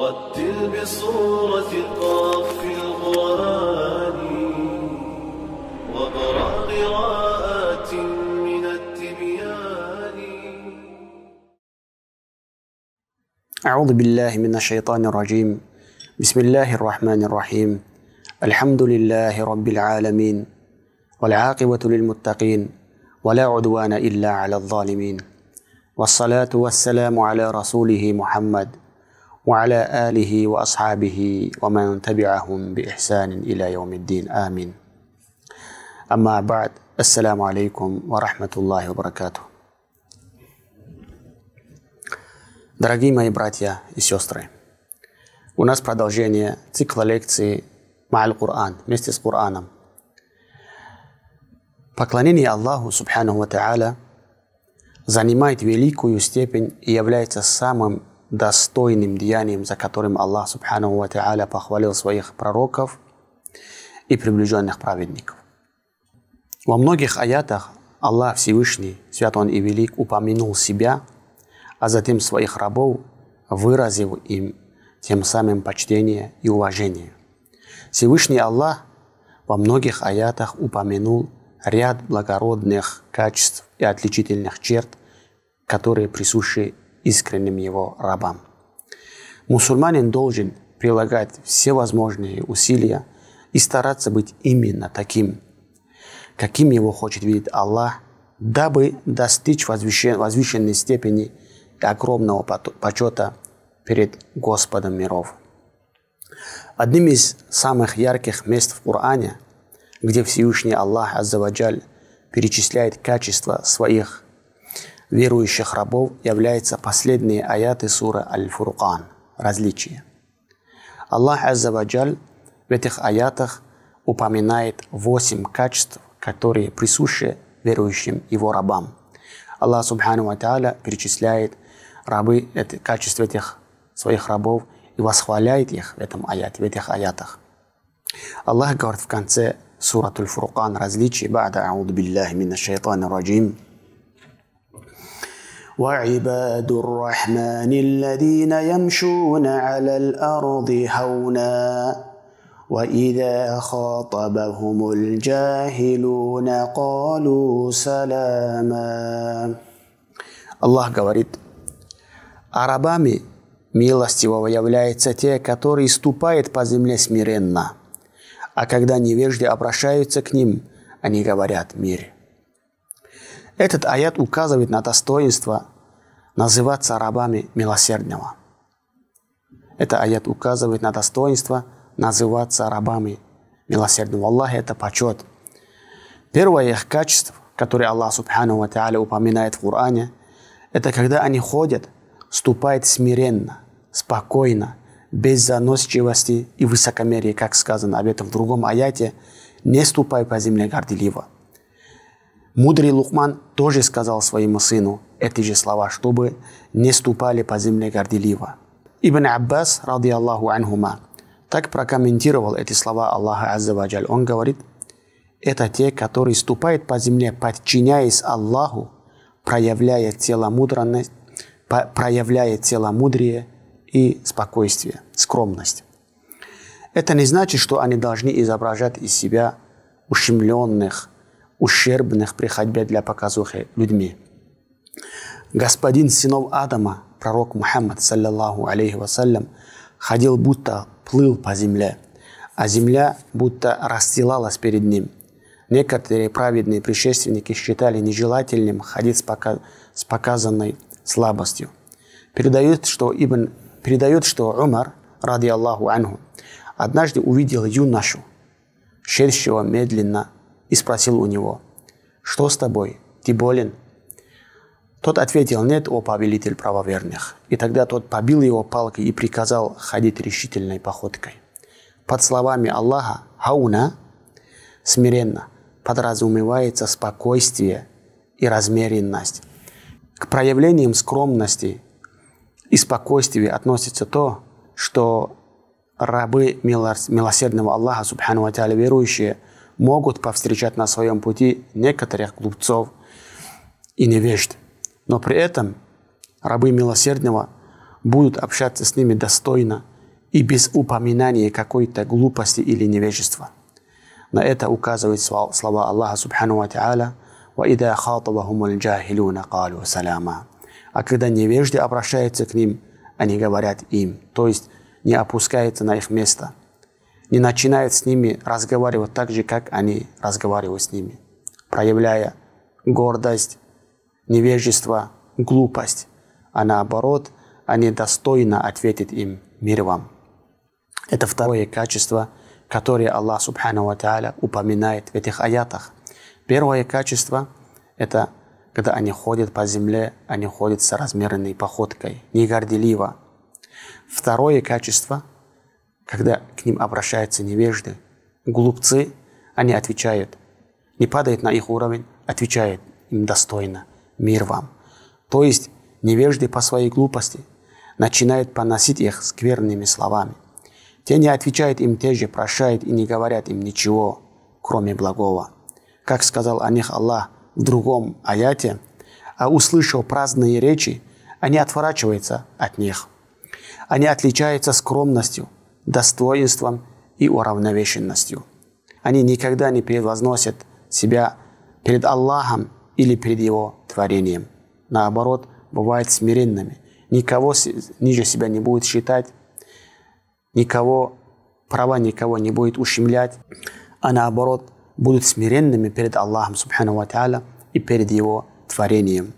رتل بصورة قاف في القرآن واقرأ قراءات من التبيان أعوذ بالله من الشيطان الرجيم بسم الله الرحمن الرحيم الحمد لله رب العالمين والعاقبة للمتقين ولا عدوان إلا على الظالمين والصلاة والسلام على رسوله محمد وعلى آله وأصحابه ومن تبعهم بإحسان إلى يوم الدين آمين أما بعد السلام عليكم ورحمة الله وبركاته Дорогие мои братья и сестры, у нас продолжение цикла лекций Ма'аль Кур'ан, вместе с Кур'аном. Поклонение Аллаху Субхану Ва Та'аля занимает великую степень и является самым достойным деянием, за которым Аллах Субхану Ва Та'аля похвалил своих пророков и приближенных праведников. Во многих аятах Аллах Всевышний, Свят Он и Велик, упомянул себя, а затем своих рабов, выразив им тем самым почтение и уважение. Всевышний Аллах во многих аятах упомянул ряд благородных качеств и отличительных черт, которые присущи искренним его рабам. Мусульманин должен прилагать всевозможные усилия и стараться быть именно таким, каким его хочет видеть Аллах, дабы достичь возвышенной степени огромного почета перед Господом миров. Одним из самых ярких мест в Коране, где Всевышний Аллах Аззаваджаль перечисляет качества своих верующих рабов являются последние аяты суры Аль-Фуркан – различия. Аллах Аззаваджаль в этих аятах упоминает восемь качеств, которые присущи верующим его рабам. Аллах Субхану Ва перечисляет рабы, это, качество этих своих рабов и восхваляет их в этом аяте, в этих аятах. Аллах говорит в конце суратуль Фуркан различий, «Бада ауду билляхи мина шайтана раджим», وعباد الرحمن الذين يمشون على الأرض هونا وإذا خاطبهم الجاهلون قالوا سلاما الله говорит, арабами милостивого являются те, которые ступают по земле смиренно, а когда невежды обращаются к ним, они говорят «Мир». Этот аят указывает на достоинство называться рабами милосердного. Это аят указывает на достоинство называться рабами милосердного. Аллах – это почет. Первое их качество, которое Аллах Субхану Ва Та'аля упоминает в Коране, это когда они ходят, ступают смиренно, спокойно, без заносчивости и высокомерия, как сказано об этом в другом аяте, не ступай по земле горделиво. Мудрый Лухман тоже сказал своему сыну эти же слова, чтобы не ступали по земле горделиво. Ибн Аббас, ради Аллаху анхума, так прокомментировал эти слова Аллаха Аззаваджаль. Он говорит, это те, которые ступают по земле, подчиняясь Аллаху, проявляя тело мудренность, проявляя тело мудрее и спокойствие, скромность. Это не значит, что они должны изображать из себя ущемленных, ущербных при ходьбе для показухи людьми. Господин сынов Адама, пророк Мухаммад, саллиллаху алейхи вассалям, ходил будто плыл по земле, а земля будто расстилалась перед ним. Некоторые праведные предшественники считали нежелательным ходить с, пока... с показанной слабостью. Передают, что Ибн... Передают, что Умар, ради Аллаху анху, однажды увидел юношу, шедшего медленно и спросил у него, «Что с тобой? Ты болен?» Тот ответил, «Нет, о повелитель правоверных». И тогда тот побил его палкой и приказал ходить решительной походкой. Под словами Аллаха «Хауна» – смиренно подразумевается спокойствие и размеренность. К проявлениям скромности и спокойствия относится то, что рабы милосердного Аллаха, субхану ва верующие – могут повстречать на своем пути некоторых глупцов и невежд. Но при этом рабы милосердного будут общаться с ними достойно и без упоминания какой-то глупости или невежества. На это указывают слова Аллаха Субхану Ва Та'аля وَإِذَا خَاطَبَهُمُ الْجَاهِلُونَ قَالُوا سَلَامًا А когда невежды обращаются к ним, они говорят им, то есть не опускается на их место – и начинает с ними разговаривать так же, как они разговаривают с ними, проявляя гордость, невежество, глупость, а наоборот, они достойно ответят им «Мир вам». Это второе качество, которое Аллах Субхану Ва упоминает в этих аятах. Первое качество – это когда они ходят по земле, они ходят с размеренной походкой, не горделиво. Второе качество – когда к ним обращаются невежды, глупцы, они отвечают, не падает на их уровень, отвечает им достойно, мир вам. То есть невежды по своей глупости начинают поносить их скверными словами. Те не отвечают им те же, прощают и не говорят им ничего, кроме благого. Как сказал о них Аллах в другом аяте, а услышав праздные речи, они отворачиваются от них. Они отличаются скромностью, достоинством и уравновешенностью. Они никогда не превозносят себя перед Аллахом или перед Его творением. Наоборот, бывают смиренными. Никого ниже себя не будет считать, никого, права никого не будет ущемлять, а наоборот, будут смиренными перед Аллахом, субхану ва и перед Его творением.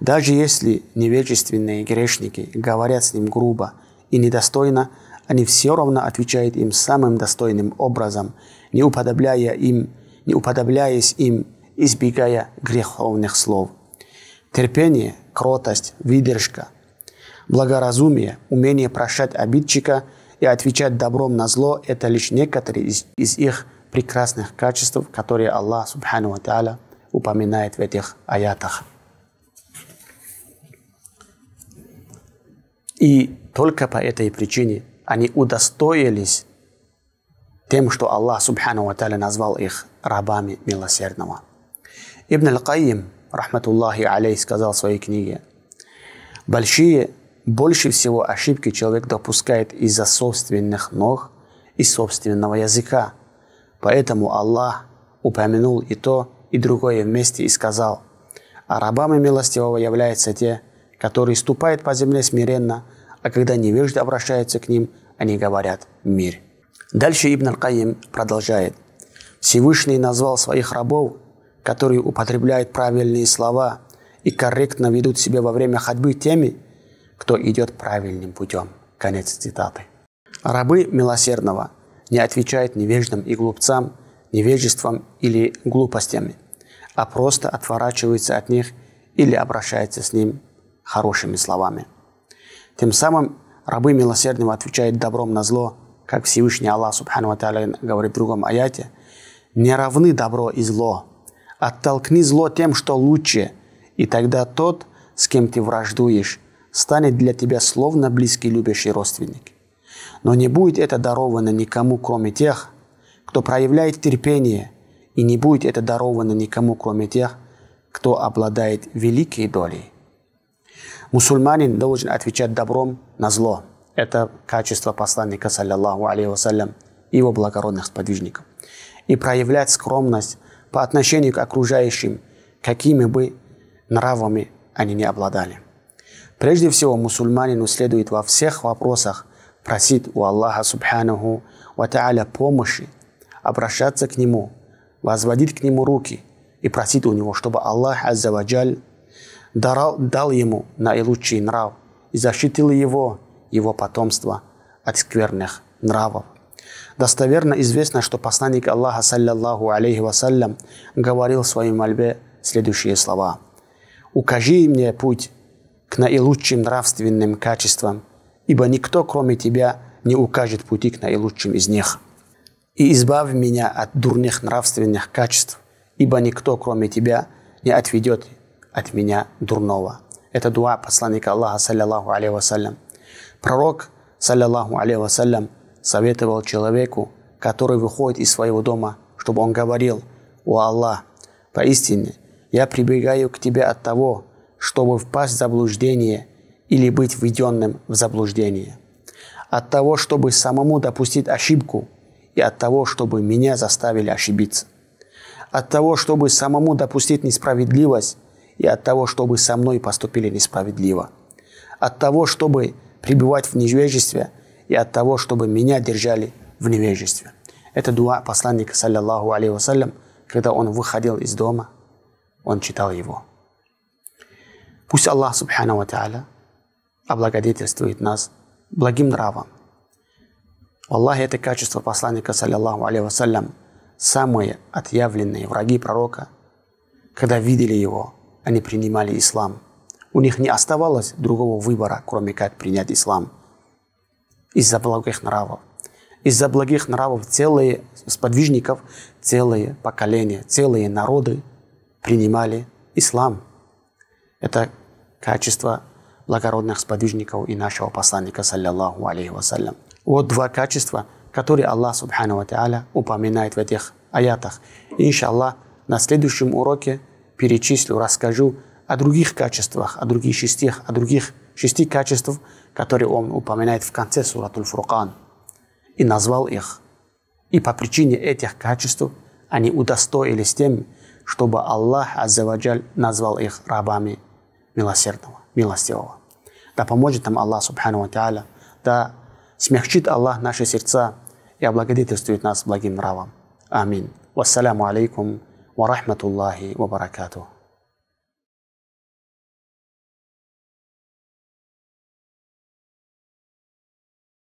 Даже если невежественные грешники говорят с ним грубо и недостойно – они все равно отвечают им самым достойным образом, не уподобляя им, не уподобляясь им, избегая греховных слов. Терпение, кротость, выдержка, благоразумие, умение прощать обидчика и отвечать добром на зло – это лишь некоторые из, из их прекрасных качеств, которые Аллах, субхану ва та'аля, упоминает в этих аятах. И только по этой причине они удостоились тем, что Аллах Субхану Ва назвал их рабами милосердного. Ибн Аль-Каим, рахматуллахи алей, сказал в своей книге, «Большие, больше всего ошибки человек допускает из-за собственных ног и собственного языка. Поэтому Аллах упомянул и то, и другое вместе и сказал, «А рабами милостивого являются те, которые ступают по земле смиренно, а когда невежды обращаются к ним, они говорят «мир». Дальше Ибн Аль-Каим продолжает. Всевышний назвал своих рабов, которые употребляют правильные слова и корректно ведут себя во время ходьбы теми, кто идет правильным путем. Конец цитаты. Рабы милосердного не отвечают невеждам и глупцам, невежеством или глупостями, а просто отворачиваются от них или обращаются с ним хорошими словами – тем самым рабы милосердного отвечают добром на зло, как Всевышний Аллах, Субхану Аталя, говорит в другом аяте. «Не равны добро и зло. Оттолкни зло тем, что лучше, и тогда тот, с кем ты враждуешь, станет для тебя словно близкий любящий родственник. Но не будет это даровано никому, кроме тех, кто проявляет терпение, и не будет это даровано никому, кроме тех, кто обладает великой долей. Мусульманин должен отвечать добром на зло. Это качество посланника, саллиллаху алейхи вассалям, и его благородных сподвижников. И проявлять скромность по отношению к окружающим, какими бы нравами они не обладали. Прежде всего, мусульманину следует во всех вопросах просить у Аллаха Субханаху ва Та'аля помощи, обращаться к Нему, возводить к Нему руки и просить у Него, чтобы Аллах Аззаваджаль дарал, дал ему наилучший нрав и защитил его, его потомство от скверных нравов. Достоверно известно, что посланник Аллаха, саллиллаху алейхи вассалям, говорил в своей мольбе следующие слова. «Укажи мне путь к наилучшим нравственным качествам, ибо никто, кроме тебя, не укажет пути к наилучшим из них. И избавь меня от дурных нравственных качеств, ибо никто, кроме тебя, не отведет от меня дурного. Это дуа посланника Аллаха, саллиллаху алейхи вассалям. Пророк, саллиллаху алейхи вассалям, советовал человеку, который выходит из своего дома, чтобы он говорил, «О Аллах, поистине, я прибегаю к Тебе от того, чтобы впасть в заблуждение или быть введенным в заблуждение, от того, чтобы самому допустить ошибку, и от того, чтобы меня заставили ошибиться, от того, чтобы самому допустить несправедливость, и от того, чтобы со мной поступили несправедливо, от того, чтобы пребывать в невежестве, и от того, чтобы меня держали в невежестве. Это дуа посланника, саллиллаху алейхи вассалям, когда он выходил из дома, он читал его. Пусть Аллах, субхану ва облагодетельствует нас благим нравом. Аллах, это качество посланника, саллиллаху алейхи вассалям, самые отъявленные враги пророка, когда видели его, они принимали ислам. У них не оставалось другого выбора, кроме как принять ислам. Из-за благих нравов. Из-за благих нравов целые сподвижников, целые поколения, целые народы принимали ислам. Это качество благородных сподвижников и нашего посланника, саллиллаху алейхи вассалям. Вот два качества, которые Аллах, субхану ва упоминает в этих аятах. Иншаллах, на следующем уроке – перечислю, расскажу о других качествах, о других частях, о других шести качествах, которые он упоминает в конце суратуль Фуркан, и назвал их. И по причине этих качеств они удостоились тем, чтобы Аллах Аззаваджаль назвал их рабами милосердного, милостивого. Да поможет нам Аллах Субхану Ва Тааля, да смягчит Аллах наши сердца и облагодетельствует нас благим нравом. Амин. Вассаляму алейкум ورحمة الله وبركاته